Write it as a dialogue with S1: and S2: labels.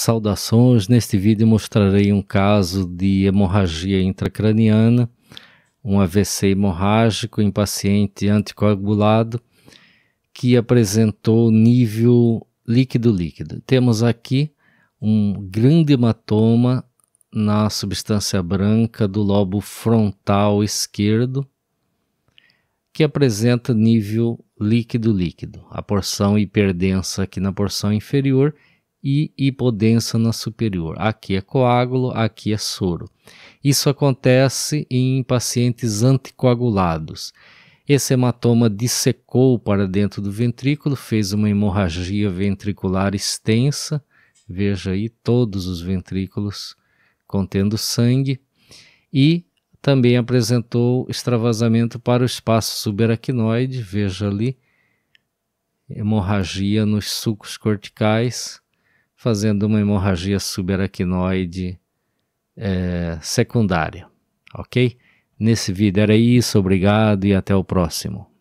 S1: Saudações! Neste vídeo mostrarei um caso de hemorragia intracraniana, um AVC hemorrágico em paciente anticoagulado que apresentou nível líquido-líquido. Temos aqui um grande hematoma na substância branca do lobo frontal esquerdo, que apresenta nível líquido-líquido, a porção hiperdensa aqui na porção inferior e na superior. Aqui é coágulo, aqui é soro. Isso acontece em pacientes anticoagulados. Esse hematoma dissecou para dentro do ventrículo, fez uma hemorragia ventricular extensa. Veja aí todos os ventrículos contendo sangue. E também apresentou extravasamento para o espaço subaracnoide. Veja ali, hemorragia nos sulcos corticais fazendo uma hemorragia subaracnoide é, secundária, ok? Nesse vídeo era isso, obrigado e até o próximo.